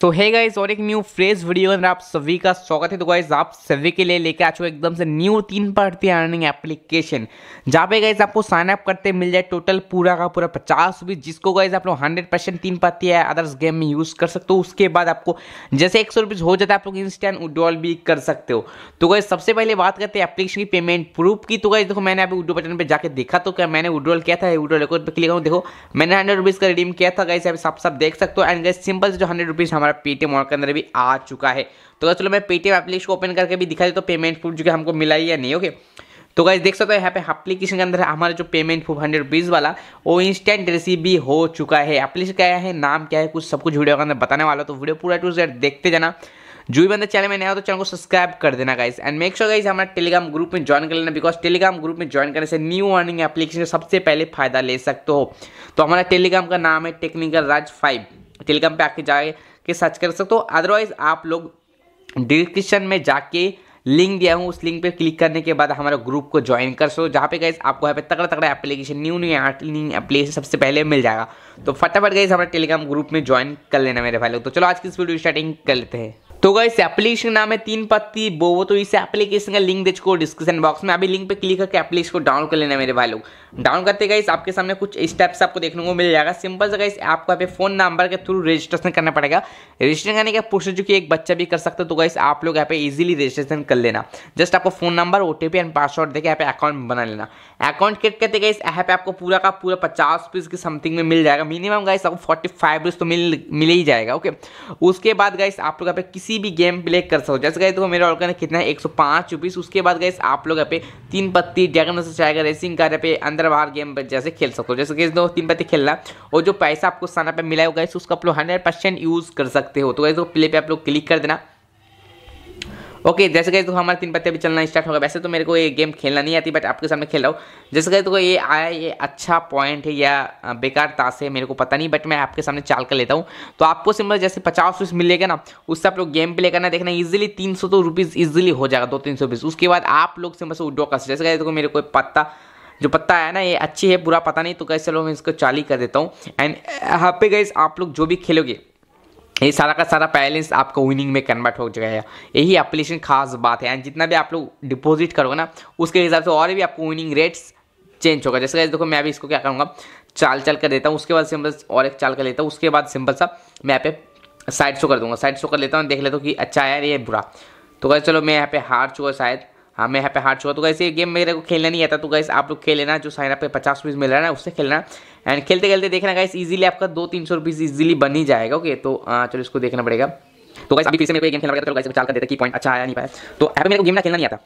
तो है गाइज और एक न्यू फ्रेश वीडियो अंदर आप सभी का स्वागत है तो गाइज आप सभी के लिए लेके आ चुके एकदम से न्यू तीन पार्टी अर्निंग एप्लीकेशन जहाँ पे गाइज आपको साइन अप करते मिल जाए टोटल पूरा का पूरा पचास रुपीज जिसको गाइज आप लोग हंड्रेड परसेंट तीन पार्टी है अदर्स गेम में यूज कर सकते हो उसके बाद आपको जैसे एक सौ रुपीज हो जाता है आप लोग इंस्टेंट उड्रॉल भी कर सकते हो तो गाइज सबसे पहले बात करते हैं एप्लीकेशन की पेमेंट प्रूफ की तो गाइज देखो मैंने अभी उड्रो बटन पर जाकर देखा तो क्या मैंने उड्रॉल किया था उड्रॉल रिकॉर्ड पर क्लिक करूँ देखो मैंने हंड्रेड रुपीज का रिडीम किया था गाइज आप सब देख सकते हो एंड गाइज सिंपल जो हंड्रेड रुपीज हमारे हमारा पेटीएम वॉलेट के अंदर भी आ चुका है तो अगर चलो मैं पेटीएम एप्लीकेशन को ओपन करके भी दिखा दे तो पेमेंट प्रूफ जो है हमको मिला ही या नहीं ओके तो गाइज देख सकते हो यहाँ पे एप्लीकेशन के अंदर हमारा जो पेमेंट फूफ हंड्रेड रुपीज़ वाला वो इंस्टेंट रिसीव भी हो चुका है एप्लीकेशन क्या है नाम क्या है कुछ सब कुछ वीडियो के अंदर बताने वाला तो वीडियो पूरा टू जेड देखते जाना जो भी बंदा चैनल में नया हो तो चैनल को सब्सक्राइब कर देना guys and make sure guys हमारा टेलीग्राम ग्रुप में ज्वाइन कर लेना बिकॉज टेलीग्राम ग्रुप में ज्वाइन करने से न्यू अर्निंग एप्लीकेशन सबसे पहले फायदा ले सकते हो तो हमारा टेलीग्राम का नाम है टेक्निकल राज फाइव टेलीग्राम पे आके के सर्च कर सकते हो अदरवाइज आप लोग डिस्क्रिप्शन में जाके लिंक दिया हूँ उस लिंक पे क्लिक करने के बाद हमारा ग्रुप को ज्वाइन कर सको जहाँ पे गए आपको यहाँ पे तगड़ा तगड़ा application new new new application सबसे पहले मिल जाएगा तो फटाफट गए हमारे टेलीग्राम ग्रुप में ज्वाइन कर लेना मेरे भाई लोग तो चलो आज की इस वीडियो स्टार्टिंग कर लेते हैं तो अगर इस एप्लीकेशन का नाम है तीन पत्ती वो वो तो इस एप्लीकेशन का लिंक देखो डिस्क्रिप्शन बॉक्स में अभी लिंक पे क्लिक करके एप्लीकेशन को डाउनलोड कर लेना मेरे भाई लोग डाउन करते गए आपके सामने कुछ स्टेप्स आपको देखने को मिल जाएगा सिंपल से गाइस आपको यहाँ पे फोन नंबर के थ्रू रजिस्ट्रेशन करना पड़ेगा रजिस्ट्रेशन करने का प्रोसेस जो कि एक बच्चा भी कर सकता है तो गाइस आप लोग यहाँ पे इजिली रजिस्ट्रेशन कर लेना जस्ट आपको phone number O T and password देकर यहाँ पे अकाउंट बना लेना अकाउंट क्रिएट करते गए यहाँ पे आपको पूरा का पूरा पचास रुपीज के समथिंग में मिल जाएगा मिनिमम गाइस आपको फोर्टी फाइव तो मिल मिल ही जाएगा ओके उसके बाद गाइस आप लोग यहाँ पे किसी किसी भी गेम प्ले कर सको जैसे गए तो मेरा ऑर्गन कितना है एक सौ पाँच रुपीज़ उसके बाद गए आप लोग यहाँ पे तीन पत्ती ड्रैगन से चाहेगा रेसिंग कार पे अंदर बाहर गेम जैसे खेल सकते हो जैसे कि दो तीन पत्ती खेलना और जो पैसा आपको सना पे मिला होगा उसका आप लोग हंड्रेड परसेंट यूज़ कर सकते हो तो गए तो प्ले पे आप लोग क्लिक कर देना ओके जैसे गए तो हमारे तीन पत्ते भी चलना स्टार्ट होगा वैसे तो मेरे को ये गेम खेलना नहीं आती बट आपके सामने खेल रहा हूँ जैसे कहते तो ये आया ये अच्छा पॉइंट है या बेकार ताश है मेरे को पता नहीं बट मैं आपके सामने चाल कर लेता हूँ तो आपको सिंपल जैसे पचास रुपीस मिलेगा ना उससे आप लोग गेम प्ले करना देखना ईजिली तीन सौ तो रुपीज़ ईजिली हो जाएगा दो तीन सौ रुपीज़ उसके बाद आप लोग सिंपल से उड्डो कर जैसे गए तो मेरे को पत्ता जो पत्ता है ना ये अच्छी है बुरा पता नहीं तो कैसे लोग मैं इसको चाली कर देता हूँ एंड हाँ पे गए आप लोग जो भी खेलोगे ये सारा का सारा बैलेंस आपका विनिंग में कन्वर्ट हो जाएगा यही एप्लीकेशन खास बात है एंड जितना भी आप लोग डिपॉजिट करोगे ना उसके हिसाब से और भी आपको विनिंग रेट्स चेंज होगा जैसे देखो मैं अभी इसको क्या करूँगा चाल चाल कर देता हूँ उसके बाद सिंपल और एक चाल कर लेता हूँ उसके बाद सिंपल सा मैं यहाँ पे साइड शो कर दूंगा साइड शो कर लेता हूँ देख लेता हूँ कि अच्छा है ये बुरा तो कह चलो मैं यहाँ पे हार चुका शायद हाँ मैं यहाँ पे हार चुका तो कैसे ये गेम मेरे को खेलना नहीं आता तो कैसे आप लोग खेल लेना जो साइन अप पे पचास रुपीज़ मिल रहा है ना उससे खेलना एंड खेलते खेलते देखना कैसे इजीली आपका दो तीन सौ रुपीज़ ईजिली बन ही जाएगा ओके तो हाँ, चलो इसको देखना पड़ेगा तो कैसे अभी फिर से मेरे को गेम खेलना पड़ेगा तो चाल कर देता कि पॉइंट अच्छा आया नहीं पाया तो यहाँ पर मेरे को गेम ना खेलना नहीं आता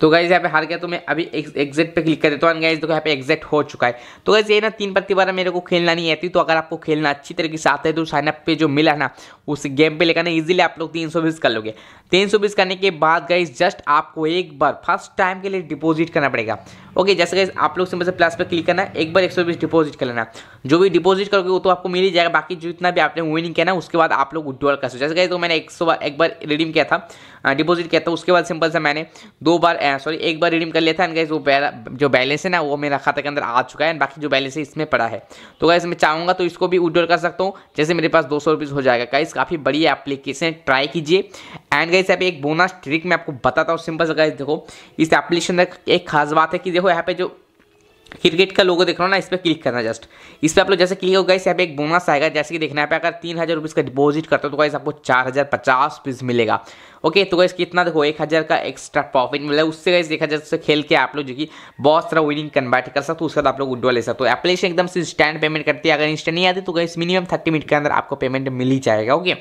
तो गाइज यहाँ पे हार गया तो मैं अभी एग्जिट पे क्लिक कर देता हूँ गाइज तो हाँ देखो यहाँ पे एग्जिट हो चुका है तो गाइज ये ना तीन पत्ती बारह मेरे को खेलना नहीं आती तो अगर आपको खेलना अच्छी तरीके से आता है तो साइनअप पे जो मिला ना उस गेम पे लेकर ना इजीली आप लोग तीन कर लोगे तीन करने के बाद गाइज जस्ट आपको एक बार फर्स्ट टाइम के लिए डिपोजिट करना पड़ेगा ओके जैसे गाइज आप लोग सिंपल से प्लस पर क्लिक करना एक बार एक डिपॉजिट कर लेना जो भी डिपॉजिट करोगे वो तो आपको मिल ही जाएगा बाकी जितना भी आपने विनिंग किया ना उसके बाद आप लोग विड्रॉल कर सकते जैसे गाइज तो मैंने एक बार एक बार रिडीम किया था डिपॉजिट हाँ, किया था उसके बाद सिंपल सा मैंने दो बार सॉरी एक बार रिडीम कर लिया था एंड गाइज वो जो बैलेंस है ना वो मेरा खाता के अंदर आ चुका है एंड बाकी जो बैलेंस है इसमें पड़ा है तो गाइज मैं चाहूँगा तो इसको भी उड्रोल कर सकता हूँ जैसे मेरे पास दो सौ हो जाएगा गाइज काफ़ी बड़ी एप्लीकेशन है ट्राई कीजिए एंड गाइज यहाँ एक बोनस ट्रिक मैं आपको बताता हूँ सिंपल सा गाइज देखो इस एप्लीकेशन का एक खास बात है कि देखो यहाँ पे जो क्रिकेट का लोगो देख रहा हो ना इस पर क्लिक करना जस्ट इस पर आप लोग जैसे क्लिक होगा इस पे एक बोनस आएगा जैसे कि देखना है पे अगर तीन हज़ार रुपीज़ का डिपॉजिट करते हो तो गाइस आपको चार हज़ार पचास पीस मिलेगा ओके तो गाइस कितना देखो एक हज़ार का एक्स्ट्रा प्रॉफिट मिला उससे गाइस देखा जाए तो उससे खेल के आप लोग जो कि बहुत सारा विनिंग कन्वर्ट कर सकते हो उसके बाद आप लोग उड्डो ले सकते हो एप्लीकेशन एकदम से इंस्टेंट पेमेंट करती है अगर इंस्टेंट नहीं आती तो गाइस मिनिमम थर्टी मिनट के अंदर आपको पेमेंट मिल ही जाएगा ओके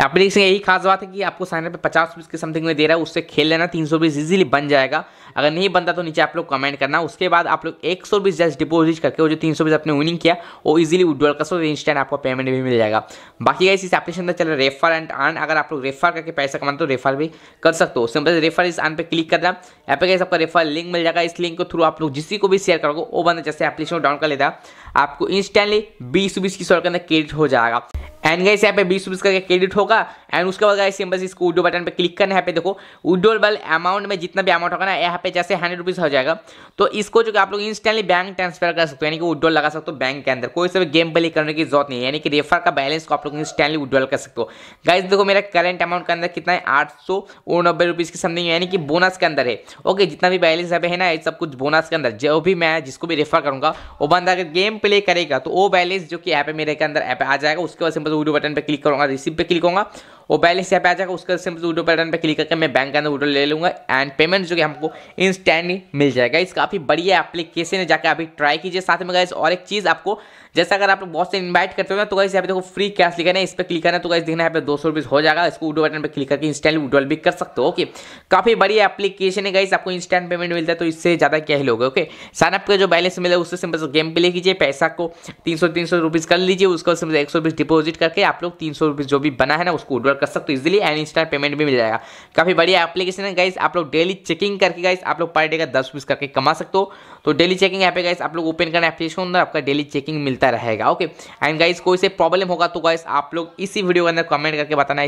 एप्लीकेशन यही खास बात है कि आपको साइन पे पचास रुपीज़ के समथिंग में दे रहा है उससे खेल लेना तीन सौ बीस ईजिली बन जाएगा अगर नहीं बनता तो नीचे आप लोग कमेंट करना उसके बाद आप लोग एक सौ बीस जस्ट डिपोजिट करके वो जो तीन सौ बीस आपने विनिंग किया वो इजिली विड्रॉल कर सकते इंस्टेंट आपको पेमेंट भी मिल जाएगा बाकी इस एप्लीकेशन में चल रेफर एंड अर्न अगर आप लोग रेफर करके पैसा कमाते तो रेफर भी कर सकते हो सिंपल रेफर इस अर्न पर क्लिक करना ऐप पे आपका रेफर लिंक मिल जाएगा इस लिंक को थ्रू आप लोग जिसी को भी शेयर करोगे वो बंदा जैसे एप्लीकेशन डाउन कर लेता आपको इंस्टेंटली बीस बीस की सौ के अंदर क्रेडिट हो जाएगा एंड गाइस यहाँ पे बीस रुपीज़ का क्रेडिट होगा एंड उसके बाद गाइस बस इसको उडो बटन पे क्लिक करना है पे देखो उडोबल अमाउंट में जितना भी अमाउंट होगा ना यहाँ पे जैसे हंड्रेड रुपीज़ हो जाएगा तो इसको जो कि आप लोग इंस्टेंटली बैंक ट्रांसफर कर सकते हो यानी कि उडोल लगा सकते हो बैंक के अंदर कोई सभी भी गेम प्ले करने की जरूरत नहीं है यानी कि रेफर का बैलेंस को आप लोग इंस्टेंटली उडोल कर सकते हो गाइस देखो मेरा करेंट अमाउंट के अंदर कितना है आठ सौ नब्बे रुपीज़ की समथिंग यानी कि बोनस के अंदर है ओके जितना भी बैलेंस है ना ये सब कुछ बोनस के अंदर जो भी मैं जिसको भी रेफर करूंगा वो बंदा अगर गेम प्ले करेगा तो वो बैलेंस जो कि ऐप है मेरे के अंदर ऐप आ जाएगा उसके वजह से वीडियो बटन पर क्लिक करूँगा रिसीव पर क्लिक करूँगा वो बैलेंस यहाँ पे आ जाएगा उसका सिंपल वीडियो पैटर्न पर क्लिक करके मैं बैंक के अंदर वीडियो ले लूँगा एंड पेमेंट जो कि हमको इंस्टेंटली मिल जाएगा इस काफ़ी बढ़िया एप्लीकेशन है जाकर अभी ट्राई कीजिए साथ में गाइस और एक चीज़ आपको जैसे अगर आप बहुत से इन्वाइट करते हो ना तो गाइस यहाँ पे देखो फ्री कैश लिखा है इस पर क्लिक करना तो गाइस देखना है यहाँ पे दो सौ हो जाएगा इसको उडो बटन पर क्लिक करके इंस्टेंट वीडियो भी कर सकते हो ओके काफ़ी बढ़िया एप्लीकेशन है गाइस आपको इंस्टेंट पेमेंट मिलता है तो इससे ज़्यादा क्या ही लोगे ओके साइनअप का जो बैलेंस मिले उससे सिंपल गेम प्ले कीजिए पैसा को तीन सौ तीन कर लीजिए उसका सिंपल एक डिपॉजिट करके आप लोग तीन सौ जो भी बना है ना उसको उडोल डाउनलोड कर सकते हो इजिली एंड इंस्टेंट पेमेंट भी मिल जाएगा काफ़ी बढ़िया एप्लीकेशन है गाइस आप लोग डेली चेकिंग करके गाइस आप लोग पर डे का दस पीस करके कमा सकते हो तो डेली चेकिंग ऐप है गाइस आप लोग ओपन करना एप्लीकेशन अंदर आपका डेली चेकिंग मिलता रहेगा ओके एंड गाइस कोई से प्रॉब्लम होगा तो गाइस आप लोग इसी वीडियो के अंदर कमेंट करके बताना